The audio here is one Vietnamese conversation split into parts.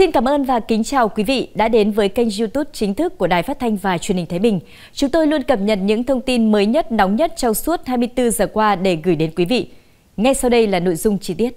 Xin cảm ơn và kính chào quý vị đã đến với kênh YouTube chính thức của Đài Phát thanh và Truyền hình Thái Bình. Chúng tôi luôn cập nhật những thông tin mới nhất, nóng nhất trong suốt 24 giờ qua để gửi đến quý vị. Ngay sau đây là nội dung chi tiết.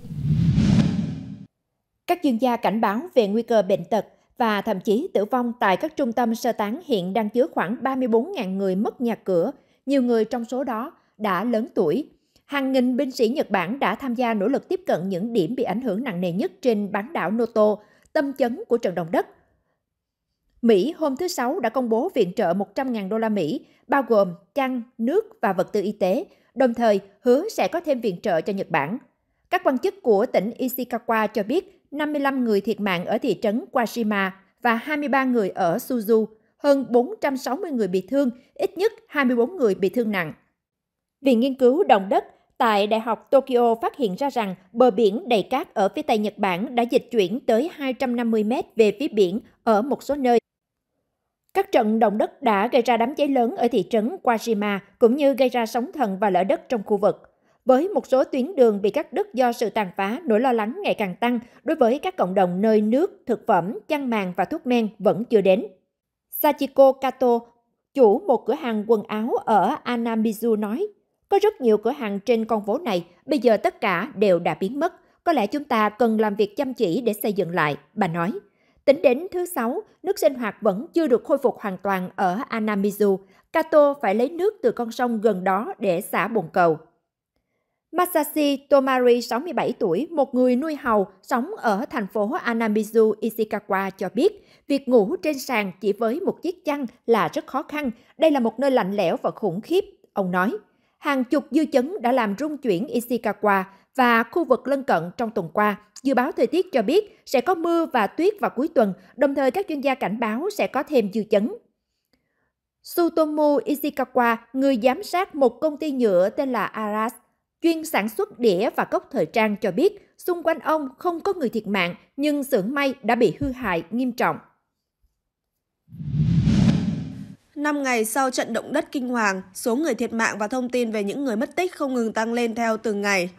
Các chuyên gia cảnh báo về nguy cơ bệnh tật và thậm chí tử vong tại các trung tâm sơ tán hiện đang chứa khoảng 34.000 người mất nhà cửa, nhiều người trong số đó đã lớn tuổi. Hàng nghìn binh sĩ Nhật Bản đã tham gia nỗ lực tiếp cận những điểm bị ảnh hưởng nặng nề nhất trên bán đảo Noto, tâm chấn của trận động đất. Mỹ hôm thứ Sáu đã công bố viện trợ 100.000 đô la Mỹ, bao gồm chăn, nước và vật tư y tế, đồng thời hứa sẽ có thêm viện trợ cho Nhật Bản. Các quan chức của tỉnh Ishikawa cho biết 55 người thiệt mạng ở thị trấn Kashima và 23 người ở Suzu, hơn 460 người bị thương, ít nhất 24 người bị thương nặng. Viện nghiên cứu động đất tại Đại học Tokyo phát hiện ra rằng bờ biển đầy cát ở phía Tây Nhật Bản đã dịch chuyển tới 250 mét về phía biển ở một số nơi. Các trận động đất đã gây ra đám cháy lớn ở thị trấn Kashima cũng như gây ra sóng thần và lở đất trong khu vực. Với một số tuyến đường bị cắt đứt do sự tàn phá, nỗi lo lắng ngày càng tăng đối với các cộng đồng nơi nước, thực phẩm, chăn màn và thuốc men vẫn chưa đến. Sachiko Kato, chủ một cửa hàng quần áo ở Anamizu nói, có rất nhiều cửa hàng trên con phố này, bây giờ tất cả đều đã biến mất. Có lẽ chúng ta cần làm việc chăm chỉ để xây dựng lại, bà nói. Tính đến thứ sáu, nước sinh hoạt vẫn chưa được khôi phục hoàn toàn ở Anamizu. Kato phải lấy nước từ con sông gần đó để xả bồn cầu. Masashi Tomari, 67 tuổi, một người nuôi hầu sống ở thành phố Anamizu, Ishikawa cho biết, việc ngủ trên sàn chỉ với một chiếc chăn là rất khó khăn. Đây là một nơi lạnh lẽo và khủng khiếp, ông nói hàng chục dư chấn đã làm rung chuyển Ishikawa và khu vực lân cận trong tuần qua. Dự báo thời tiết cho biết sẽ có mưa và tuyết vào cuối tuần, đồng thời các chuyên gia cảnh báo sẽ có thêm dư chấn. Sutomu Ishikawa, người giám sát một công ty nhựa tên là Aras, chuyên sản xuất đĩa và cốc thời trang cho biết xung quanh ông không có người thiệt mạng nhưng xưởng may đã bị hư hại nghiêm trọng. 5 ngày sau trận động đất kinh hoàng, số người thiệt mạng và thông tin về những người mất tích không ngừng tăng lên theo từng ngày.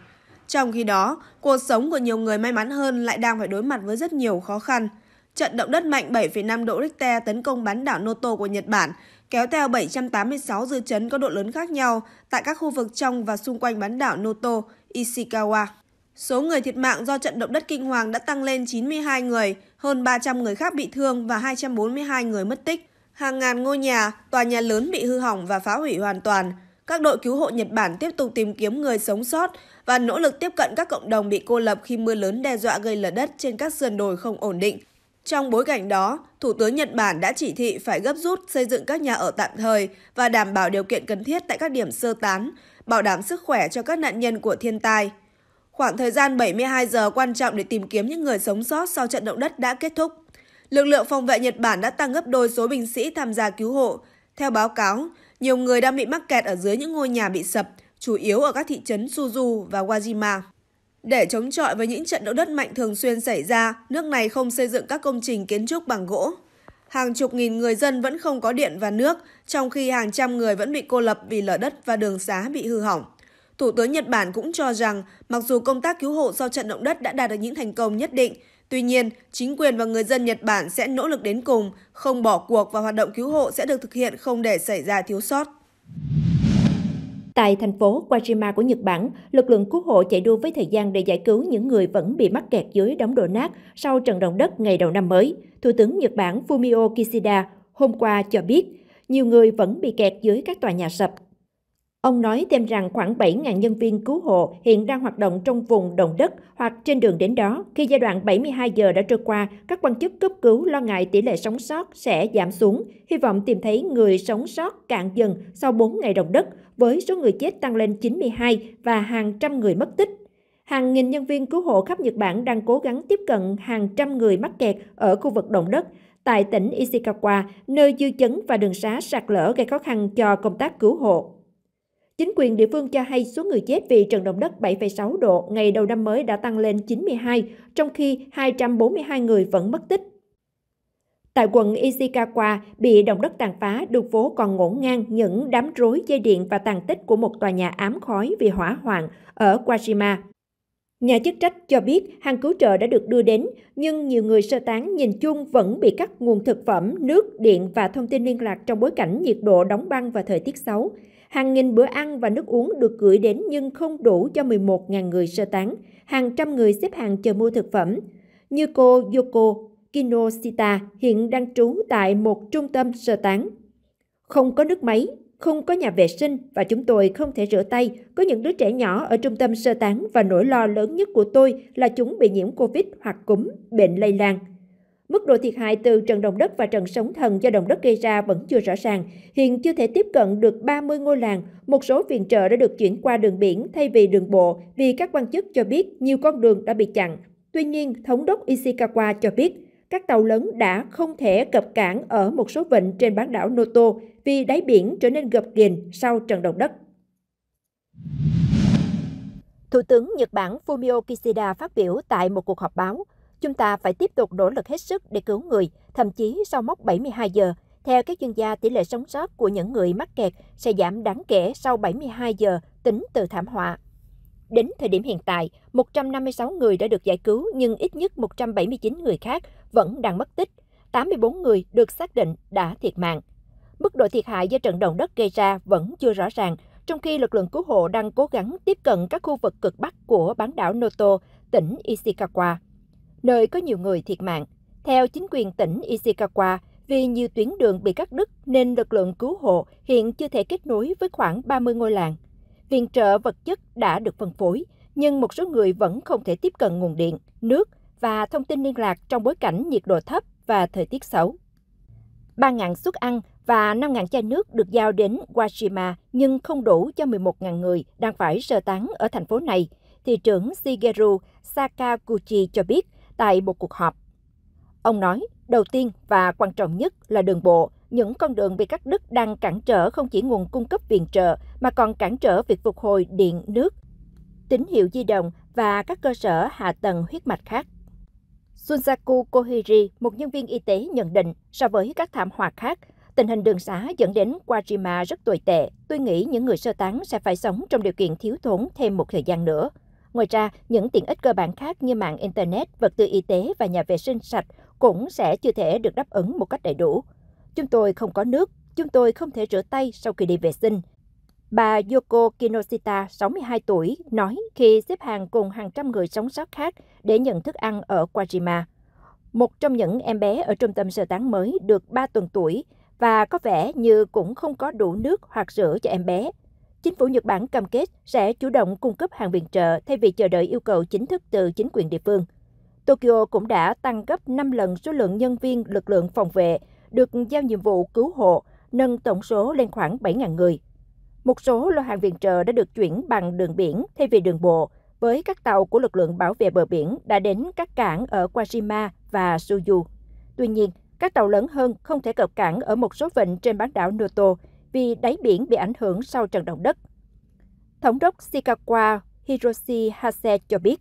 Trong khi đó, cuộc sống của nhiều người may mắn hơn lại đang phải đối mặt với rất nhiều khó khăn. Trận động đất mạnh 7,5 độ Richter tấn công bán đảo Noto của Nhật Bản, kéo theo 786 dư chấn có độ lớn khác nhau tại các khu vực trong và xung quanh bán đảo Noto, Ishikawa. Số người thiệt mạng do trận động đất kinh hoàng đã tăng lên 92 người, hơn 300 người khác bị thương và 242 người mất tích. Hàng ngàn ngôi nhà, tòa nhà lớn bị hư hỏng và phá hủy hoàn toàn. Các đội cứu hộ Nhật Bản tiếp tục tìm kiếm người sống sót và nỗ lực tiếp cận các cộng đồng bị cô lập khi mưa lớn đe dọa gây lở đất trên các sườn đồi không ổn định. Trong bối cảnh đó, Thủ tướng Nhật Bản đã chỉ thị phải gấp rút xây dựng các nhà ở tạm thời và đảm bảo điều kiện cần thiết tại các điểm sơ tán, bảo đảm sức khỏe cho các nạn nhân của thiên tai. Khoảng thời gian 72 giờ quan trọng để tìm kiếm những người sống sót sau trận động đất đã kết thúc. Lực lượng phòng vệ Nhật Bản đã tăng gấp đôi số binh sĩ tham gia cứu hộ. Theo báo cáo, nhiều người đang bị mắc kẹt ở dưới những ngôi nhà bị sập, chủ yếu ở các thị trấn Suzu và Wajima. Để chống chọi với những trận động đất mạnh thường xuyên xảy ra, nước này không xây dựng các công trình kiến trúc bằng gỗ. Hàng chục nghìn người dân vẫn không có điện và nước, trong khi hàng trăm người vẫn bị cô lập vì lở đất và đường xá bị hư hỏng. Thủ tướng Nhật Bản cũng cho rằng, mặc dù công tác cứu hộ sau trận động đất đã đạt được những thành công nhất định, Tuy nhiên, chính quyền và người dân Nhật Bản sẽ nỗ lực đến cùng, không bỏ cuộc và hoạt động cứu hộ sẽ được thực hiện không để xảy ra thiếu sót. Tại thành phố Kajima của Nhật Bản, lực lượng cứu hộ chạy đua với thời gian để giải cứu những người vẫn bị mắc kẹt dưới đống đổ nát sau trận động đất ngày đầu năm mới. Thủ tướng Nhật Bản Fumio Kishida hôm qua cho biết, nhiều người vẫn bị kẹt dưới các tòa nhà sập Ông nói thêm rằng khoảng 7.000 nhân viên cứu hộ hiện đang hoạt động trong vùng động đất hoặc trên đường đến đó. Khi giai đoạn 72 giờ đã trôi qua, các quan chức cấp cứu lo ngại tỷ lệ sống sót sẽ giảm xuống, hy vọng tìm thấy người sống sót cạn dần sau 4 ngày động đất, với số người chết tăng lên 92 và hàng trăm người mất tích. Hàng nghìn nhân viên cứu hộ khắp Nhật Bản đang cố gắng tiếp cận hàng trăm người mắc kẹt ở khu vực động đất tại tỉnh Ishikawa, nơi dư chấn và đường xá sạt lở gây khó khăn cho công tác cứu hộ. Chính quyền địa phương cho hay số người chết vì trận động đất 7,6 độ ngày đầu năm mới đã tăng lên 92, trong khi 242 người vẫn mất tích. Tại quận Ishikawa, bị động đất tàn phá, đường phố còn ngổn ngang những đám rối dây điện và tàn tích của một tòa nhà ám khói vì hỏa hoạn ở Kashima. Nhà chức trách cho biết hàng cứu trợ đã được đưa đến, nhưng nhiều người sơ tán nhìn chung vẫn bị cắt nguồn thực phẩm, nước, điện và thông tin liên lạc trong bối cảnh nhiệt độ đóng băng và thời tiết xấu. Hàng nghìn bữa ăn và nước uống được gửi đến nhưng không đủ cho 11.000 người sơ tán. Hàng trăm người xếp hàng chờ mua thực phẩm. Như cô Yoko Kinoshita hiện đang trú tại một trung tâm sơ tán. Không có nước máy, không có nhà vệ sinh và chúng tôi không thể rửa tay. Có những đứa trẻ nhỏ ở trung tâm sơ tán và nỗi lo lớn nhất của tôi là chúng bị nhiễm Covid hoặc cúm, bệnh lây lan. Mức độ thiệt hại từ trận động đất và trận sóng thần do động đất gây ra vẫn chưa rõ ràng. Hiện chưa thể tiếp cận được 30 ngôi làng. Một số viện trợ đã được chuyển qua đường biển thay vì đường bộ vì các quan chức cho biết nhiều con đường đã bị chặn. Tuy nhiên, thống đốc Ishikawa cho biết các tàu lớn đã không thể cập cảng ở một số vịnh trên bán đảo Noto vì đáy biển trở nên gập ghềnh sau trận động đất. Thủ tướng Nhật Bản Fumio Kishida phát biểu tại một cuộc họp báo, chúng ta phải tiếp tục nỗ lực hết sức để cứu người, thậm chí sau mốc 72 giờ. Theo các chuyên gia, tỷ lệ sống sót của những người mắc kẹt sẽ giảm đáng kể sau 72 giờ tính từ thảm họa. Đến thời điểm hiện tại, 156 người đã được giải cứu nhưng ít nhất 179 người khác vẫn đang mất tích, 84 người được xác định đã thiệt mạng. Mức độ thiệt hại do trận động đất gây ra vẫn chưa rõ ràng, trong khi lực lượng cứu hộ đang cố gắng tiếp cận các khu vực cực bắc của bán đảo Noto, tỉnh Ishikawa, nơi có nhiều người thiệt mạng. Theo chính quyền tỉnh Ishikawa, vì nhiều tuyến đường bị cắt đứt nên lực lượng cứu hộ hiện chưa thể kết nối với khoảng 30 ngôi làng. Viện trợ vật chất đã được phân phối, nhưng một số người vẫn không thể tiếp cận nguồn điện, nước – và thông tin liên lạc trong bối cảnh nhiệt độ thấp và thời tiết xấu. 3.000 suất ăn và 5.000 chai nước được giao đến Washima nhưng không đủ cho 11.000 người đang phải sơ tán ở thành phố này, thị trưởng Shigeru Sakaguchi cho biết tại một cuộc họp. Ông nói, đầu tiên và quan trọng nhất là đường bộ, những con đường bị cắt đứt đang cản trở không chỉ nguồn cung cấp viện trợ mà còn cản trở việc phục hồi điện, nước, tín hiệu di động và các cơ sở hạ tầng huyết mạch khác. Sunsaku Kohiri, một nhân viên y tế nhận định, so với các thảm họa khác, tình hình đường xá dẫn đến Wajima rất tồi tệ. Tôi nghĩ những người sơ tán sẽ phải sống trong điều kiện thiếu thốn thêm một thời gian nữa. Ngoài ra, những tiện ích cơ bản khác như mạng Internet, vật tư y tế và nhà vệ sinh sạch cũng sẽ chưa thể được đáp ứng một cách đầy đủ. Chúng tôi không có nước, chúng tôi không thể rửa tay sau khi đi vệ sinh, Bà Yoko Kinoshita, 62 tuổi, nói khi xếp hàng cùng hàng trăm người sống sót khác để nhận thức ăn ở Kojima. Một trong những em bé ở trung tâm sơ tán mới được 3 tuần tuổi và có vẻ như cũng không có đủ nước hoặc sữa cho em bé. Chính phủ Nhật Bản cam kết sẽ chủ động cung cấp hàng viện trợ thay vì chờ đợi yêu cầu chính thức từ chính quyền địa phương. Tokyo cũng đã tăng gấp 5 lần số lượng nhân viên lực lượng phòng vệ được giao nhiệm vụ cứu hộ, nâng tổng số lên khoảng 7.000 người. Một số lô hàng viện trợ đã được chuyển bằng đường biển thay vì đường bộ, với các tàu của lực lượng bảo vệ bờ biển đã đến các cảng ở Kashima và Suyu. Tuy nhiên, các tàu lớn hơn không thể cập cảng ở một số vịnh trên bán đảo Noto vì đáy biển bị ảnh hưởng sau trận động đất. Thống đốc Shikawa Hiroshi Hase cho biết.